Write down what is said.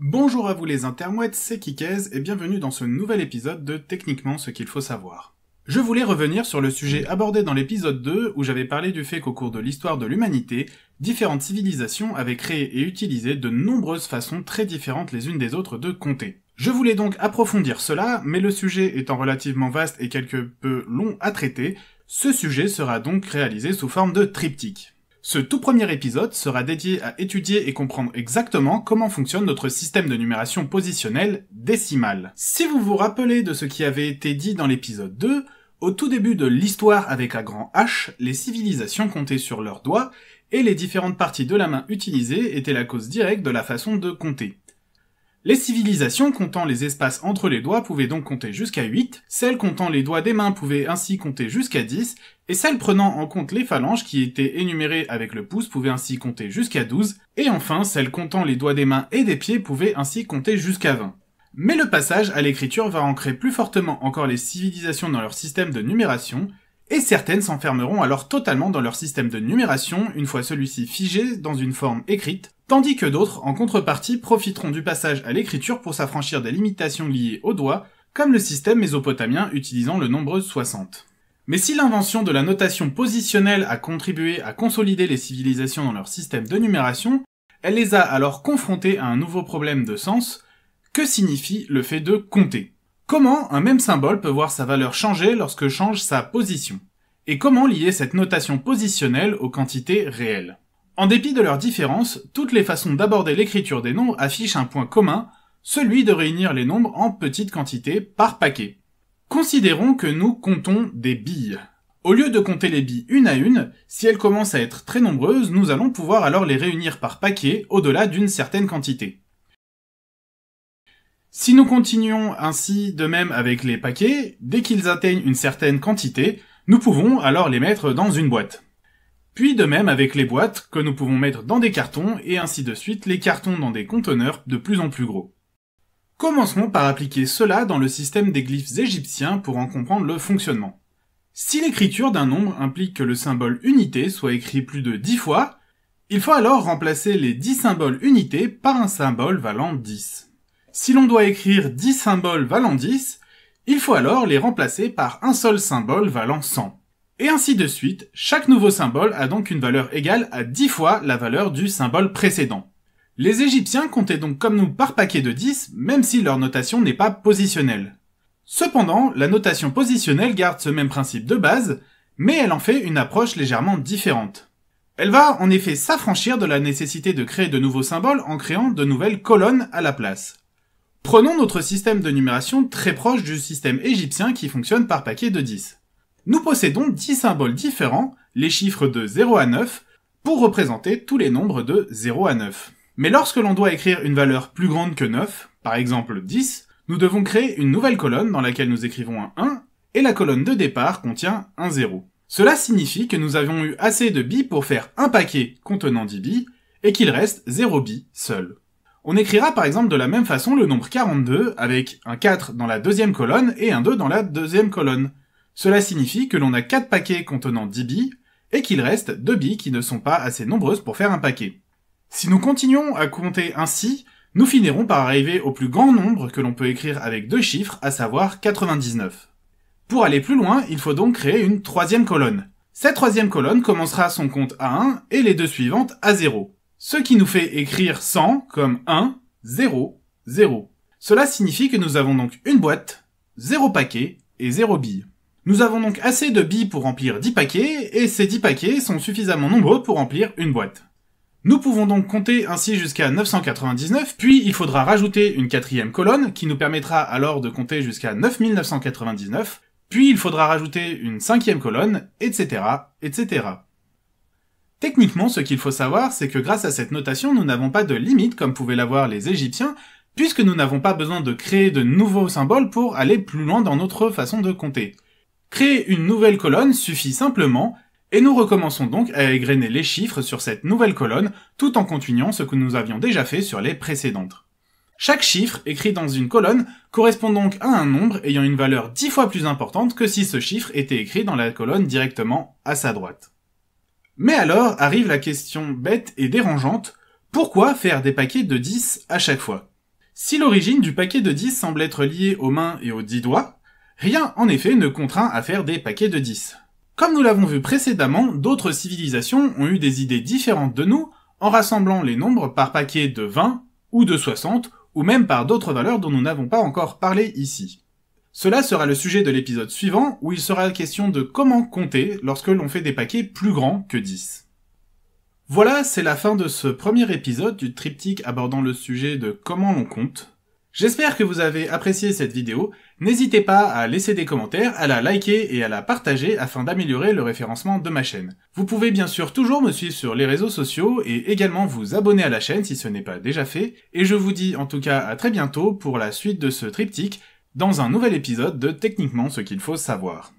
Bonjour à vous les intermouettes, c'est Kikez et bienvenue dans ce nouvel épisode de Techniquement ce qu'il faut savoir. Je voulais revenir sur le sujet abordé dans l'épisode 2 où j'avais parlé du fait qu'au cours de l'histoire de l'humanité, différentes civilisations avaient créé et utilisé de nombreuses façons très différentes les unes des autres de compter. Je voulais donc approfondir cela, mais le sujet étant relativement vaste et quelque peu long à traiter, ce sujet sera donc réalisé sous forme de triptyque. Ce tout premier épisode sera dédié à étudier et comprendre exactement comment fonctionne notre système de numération positionnelle décimale. Si vous vous rappelez de ce qui avait été dit dans l'épisode 2, au tout début de l'histoire avec un grand H, les civilisations comptaient sur leurs doigts et les différentes parties de la main utilisées étaient la cause directe de la façon de compter. Les civilisations comptant les espaces entre les doigts pouvaient donc compter jusqu'à 8, celles comptant les doigts des mains pouvaient ainsi compter jusqu'à 10, et celles prenant en compte les phalanges qui étaient énumérées avec le pouce pouvaient ainsi compter jusqu'à 12, et enfin celles comptant les doigts des mains et des pieds pouvaient ainsi compter jusqu'à 20. Mais le passage à l'écriture va ancrer plus fortement encore les civilisations dans leur système de numération, et certaines s'enfermeront alors totalement dans leur système de numération une fois celui-ci figé dans une forme écrite, tandis que d'autres, en contrepartie, profiteront du passage à l'écriture pour s'affranchir des limitations liées au doigt, comme le système mésopotamien utilisant le nombre 60. Mais si l'invention de la notation positionnelle a contribué à consolider les civilisations dans leur système de numération, elle les a alors confrontées à un nouveau problème de sens, que signifie le fait de compter Comment un même symbole peut voir sa valeur changer lorsque change sa position Et comment lier cette notation positionnelle aux quantités réelles en dépit de leurs différences, toutes les façons d'aborder l'écriture des nombres affichent un point commun, celui de réunir les nombres en petites quantités par paquet. Considérons que nous comptons des billes. Au lieu de compter les billes une à une, si elles commencent à être très nombreuses, nous allons pouvoir alors les réunir par paquet au-delà d'une certaine quantité. Si nous continuons ainsi de même avec les paquets, dès qu'ils atteignent une certaine quantité, nous pouvons alors les mettre dans une boîte. Puis de même avec les boîtes que nous pouvons mettre dans des cartons et ainsi de suite les cartons dans des conteneurs de plus en plus gros. Commençons par appliquer cela dans le système des glyphes égyptiens pour en comprendre le fonctionnement. Si l'écriture d'un nombre implique que le symbole unité soit écrit plus de 10 fois, il faut alors remplacer les 10 symboles unités par un symbole valant 10. Si l'on doit écrire 10 symboles valant 10, il faut alors les remplacer par un seul symbole valant 100. Et ainsi de suite, chaque nouveau symbole a donc une valeur égale à 10 fois la valeur du symbole précédent. Les Égyptiens comptaient donc comme nous par paquet de 10, même si leur notation n'est pas positionnelle. Cependant, la notation positionnelle garde ce même principe de base, mais elle en fait une approche légèrement différente. Elle va en effet s'affranchir de la nécessité de créer de nouveaux symboles en créant de nouvelles colonnes à la place. Prenons notre système de numération très proche du système égyptien qui fonctionne par paquet de 10. Nous possédons 10 symboles différents, les chiffres de 0 à 9, pour représenter tous les nombres de 0 à 9. Mais lorsque l'on doit écrire une valeur plus grande que 9, par exemple 10, nous devons créer une nouvelle colonne dans laquelle nous écrivons un 1, et la colonne de départ contient un 0. Cela signifie que nous avons eu assez de billes pour faire un paquet contenant 10 billes, et qu'il reste 0 billes seul. On écrira par exemple de la même façon le nombre 42 avec un 4 dans la deuxième colonne et un 2 dans la deuxième colonne. Cela signifie que l'on a 4 paquets contenant 10 billes, et qu'il reste 2 billes qui ne sont pas assez nombreuses pour faire un paquet. Si nous continuons à compter ainsi, nous finirons par arriver au plus grand nombre que l'on peut écrire avec deux chiffres, à savoir 99. Pour aller plus loin, il faut donc créer une troisième colonne. Cette troisième colonne commencera son compte à 1 et les deux suivantes à 0. Ce qui nous fait écrire 100 comme 1, 0, 0. Cela signifie que nous avons donc une boîte, 0 paquets et 0 billes. Nous avons donc assez de billes pour remplir 10 paquets, et ces 10 paquets sont suffisamment nombreux pour remplir une boîte. Nous pouvons donc compter ainsi jusqu'à 999, puis il faudra rajouter une quatrième colonne qui nous permettra alors de compter jusqu'à 9999, puis il faudra rajouter une cinquième colonne, etc., etc. Techniquement, ce qu'il faut savoir, c'est que grâce à cette notation, nous n'avons pas de limite comme pouvaient l'avoir les Égyptiens, puisque nous n'avons pas besoin de créer de nouveaux symboles pour aller plus loin dans notre façon de compter. Créer une nouvelle colonne suffit simplement, et nous recommençons donc à égrener les chiffres sur cette nouvelle colonne tout en continuant ce que nous avions déjà fait sur les précédentes. Chaque chiffre écrit dans une colonne correspond donc à un nombre ayant une valeur 10 fois plus importante que si ce chiffre était écrit dans la colonne directement à sa droite. Mais alors arrive la question bête et dérangeante, pourquoi faire des paquets de 10 à chaque fois Si l'origine du paquet de 10 semble être liée aux mains et aux 10 doigts, Rien, en effet, ne contraint à faire des paquets de 10. Comme nous l'avons vu précédemment, d'autres civilisations ont eu des idées différentes de nous en rassemblant les nombres par paquets de 20 ou de 60 ou même par d'autres valeurs dont nous n'avons pas encore parlé ici. Cela sera le sujet de l'épisode suivant où il sera question de comment compter lorsque l'on fait des paquets plus grands que 10. Voilà, c'est la fin de ce premier épisode du triptyque abordant le sujet de comment l'on compte. J'espère que vous avez apprécié cette vidéo. N'hésitez pas à laisser des commentaires, à la liker et à la partager afin d'améliorer le référencement de ma chaîne. Vous pouvez bien sûr toujours me suivre sur les réseaux sociaux et également vous abonner à la chaîne si ce n'est pas déjà fait. Et je vous dis en tout cas à très bientôt pour la suite de ce triptyque dans un nouvel épisode de Techniquement ce qu'il faut savoir.